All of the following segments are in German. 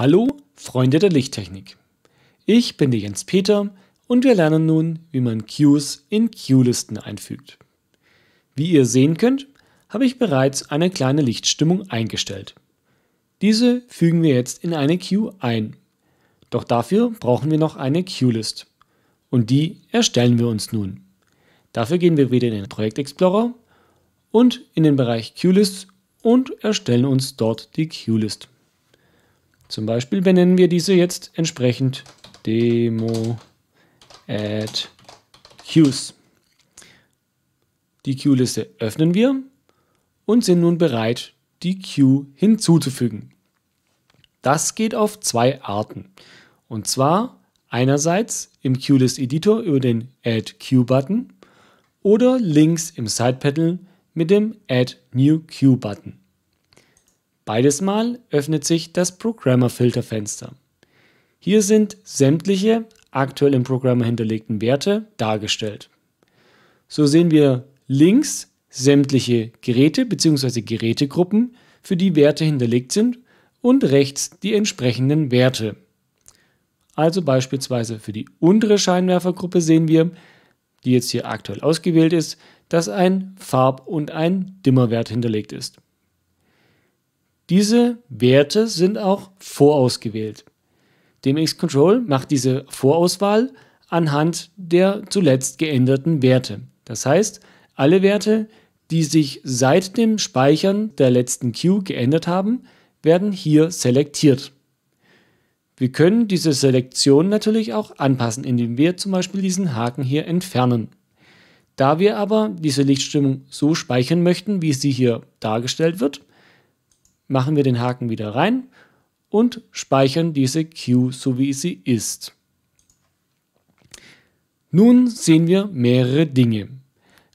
Hallo, Freunde der Lichttechnik. Ich bin der Jens Peter und wir lernen nun, wie man Cues in Cue-Listen einfügt. Wie ihr sehen könnt, habe ich bereits eine kleine Lichtstimmung eingestellt. Diese fügen wir jetzt in eine Cue ein. Doch dafür brauchen wir noch eine Cue-List. Und die erstellen wir uns nun. Dafür gehen wir wieder in den Projekt Explorer und in den Bereich Cue-Lists und erstellen uns dort die Cue-List. Zum Beispiel benennen wir diese jetzt entsprechend Demo Add Queues. Die Queue-Liste öffnen wir und sind nun bereit, die Queue hinzuzufügen. Das geht auf zwei Arten. Und zwar einerseits im Queue-List Editor über den Add Queue-Button oder links im Side-Panel mit dem Add New Queue-Button. Beides Mal öffnet sich das Programmer-Filterfenster. Hier sind sämtliche aktuell im Programmer hinterlegten Werte dargestellt. So sehen wir links sämtliche Geräte bzw. Gerätegruppen, für die Werte hinterlegt sind und rechts die entsprechenden Werte. Also beispielsweise für die untere Scheinwerfergruppe sehen wir, die jetzt hier aktuell ausgewählt ist, dass ein Farb- und ein Dimmerwert hinterlegt ist. Diese Werte sind auch vorausgewählt. DMX Control macht diese Vorauswahl anhand der zuletzt geänderten Werte. Das heißt, alle Werte, die sich seit dem Speichern der letzten Queue geändert haben, werden hier selektiert. Wir können diese Selektion natürlich auch anpassen, indem wir zum Beispiel diesen Haken hier entfernen. Da wir aber diese Lichtstimmung so speichern möchten, wie sie hier dargestellt wird, machen wir den Haken wieder rein und speichern diese Queue so wie sie ist. Nun sehen wir mehrere Dinge.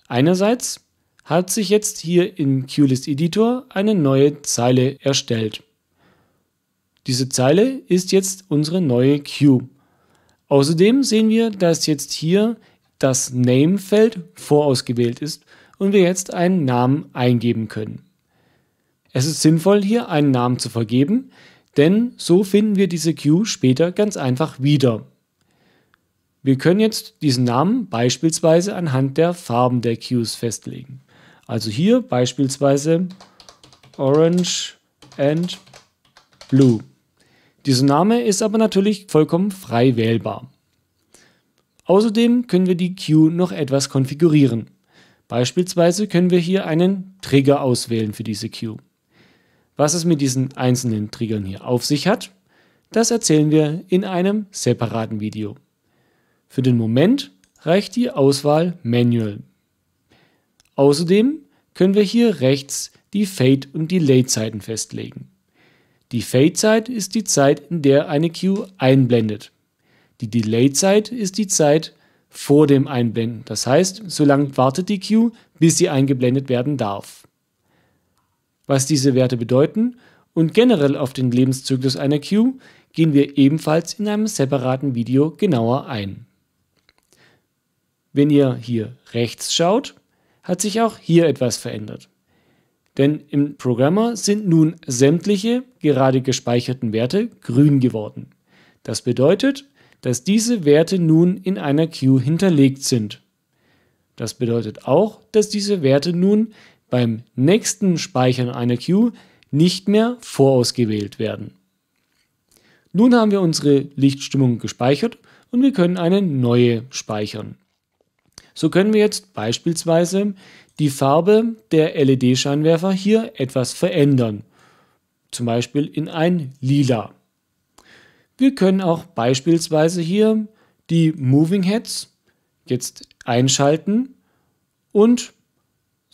Einerseits hat sich jetzt hier im QList Editor eine neue Zeile erstellt. Diese Zeile ist jetzt unsere neue Queue. Außerdem sehen wir, dass jetzt hier das Name-Feld vorausgewählt ist und wir jetzt einen Namen eingeben können. Es ist sinnvoll, hier einen Namen zu vergeben, denn so finden wir diese Queue später ganz einfach wieder. Wir können jetzt diesen Namen beispielsweise anhand der Farben der Queues festlegen. Also hier beispielsweise Orange and Blue. Dieser Name ist aber natürlich vollkommen frei wählbar. Außerdem können wir die Queue noch etwas konfigurieren. Beispielsweise können wir hier einen Trigger auswählen für diese Queue. Was es mit diesen einzelnen Triggern hier auf sich hat, das erzählen wir in einem separaten Video. Für den Moment reicht die Auswahl Manual. Außerdem können wir hier rechts die Fade- und Delay-Zeiten festlegen. Die Fade-Zeit ist die Zeit, in der eine Queue einblendet. Die Delay-Zeit ist die Zeit vor dem Einblenden, das heißt, so lange wartet die Queue, bis sie eingeblendet werden darf was diese Werte bedeuten und generell auf den Lebenszyklus einer Queue gehen wir ebenfalls in einem separaten Video genauer ein. Wenn ihr hier rechts schaut, hat sich auch hier etwas verändert. Denn im Programmer sind nun sämtliche gerade gespeicherten Werte grün geworden. Das bedeutet, dass diese Werte nun in einer Queue hinterlegt sind. Das bedeutet auch, dass diese Werte nun beim nächsten Speichern einer Queue nicht mehr vorausgewählt werden. Nun haben wir unsere Lichtstimmung gespeichert und wir können eine neue speichern. So können wir jetzt beispielsweise die Farbe der LED-Scheinwerfer hier etwas verändern, zum Beispiel in ein Lila. Wir können auch beispielsweise hier die Moving Heads jetzt einschalten und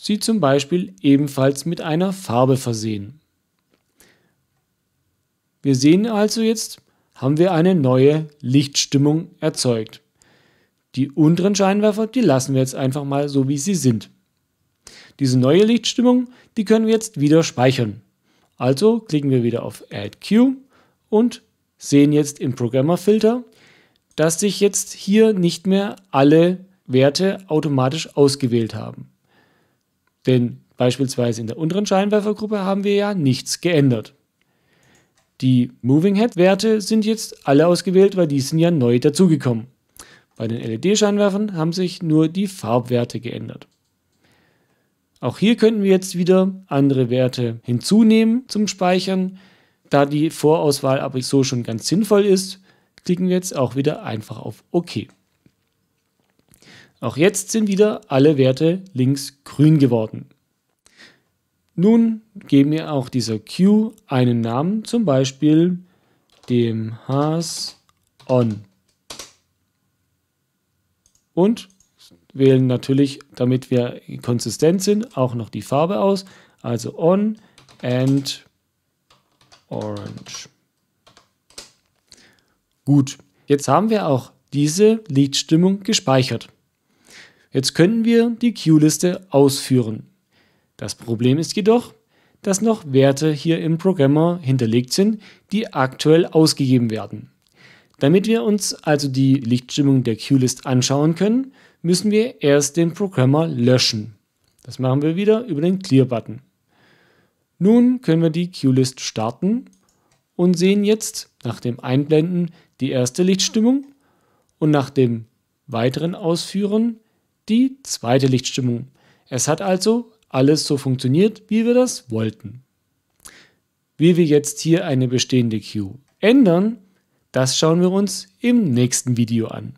sie zum Beispiel ebenfalls mit einer Farbe versehen. Wir sehen also jetzt, haben wir eine neue Lichtstimmung erzeugt. Die unteren Scheinwerfer, die lassen wir jetzt einfach mal so, wie sie sind. Diese neue Lichtstimmung, die können wir jetzt wieder speichern. Also klicken wir wieder auf Add Q und sehen jetzt im Programmer Filter, dass sich jetzt hier nicht mehr alle Werte automatisch ausgewählt haben. Denn beispielsweise in der unteren Scheinwerfergruppe haben wir ja nichts geändert. Die Moving Head Werte sind jetzt alle ausgewählt, weil die sind ja neu dazugekommen. Bei den LED-Scheinwerfern haben sich nur die Farbwerte geändert. Auch hier könnten wir jetzt wieder andere Werte hinzunehmen zum Speichern. Da die Vorauswahl aber so schon ganz sinnvoll ist, klicken wir jetzt auch wieder einfach auf OK. Auch jetzt sind wieder alle Werte links grün geworden. Nun geben wir auch dieser Q einen Namen, zum Beispiel dem Has on. Und wählen natürlich, damit wir konsistent sind, auch noch die Farbe aus. Also on and orange. Gut, jetzt haben wir auch diese Liedstimmung gespeichert. Jetzt können wir die Q-Liste ausführen. Das Problem ist jedoch, dass noch Werte hier im Programmer hinterlegt sind, die aktuell ausgegeben werden. Damit wir uns also die Lichtstimmung der Q-List anschauen können, müssen wir erst den Programmer löschen. Das machen wir wieder über den Clear-Button. Nun können wir die Q-List starten und sehen jetzt nach dem Einblenden die erste Lichtstimmung und nach dem weiteren Ausführen die zweite Lichtstimmung. Es hat also alles so funktioniert, wie wir das wollten. Wie wir jetzt hier eine bestehende Queue ändern, das schauen wir uns im nächsten Video an.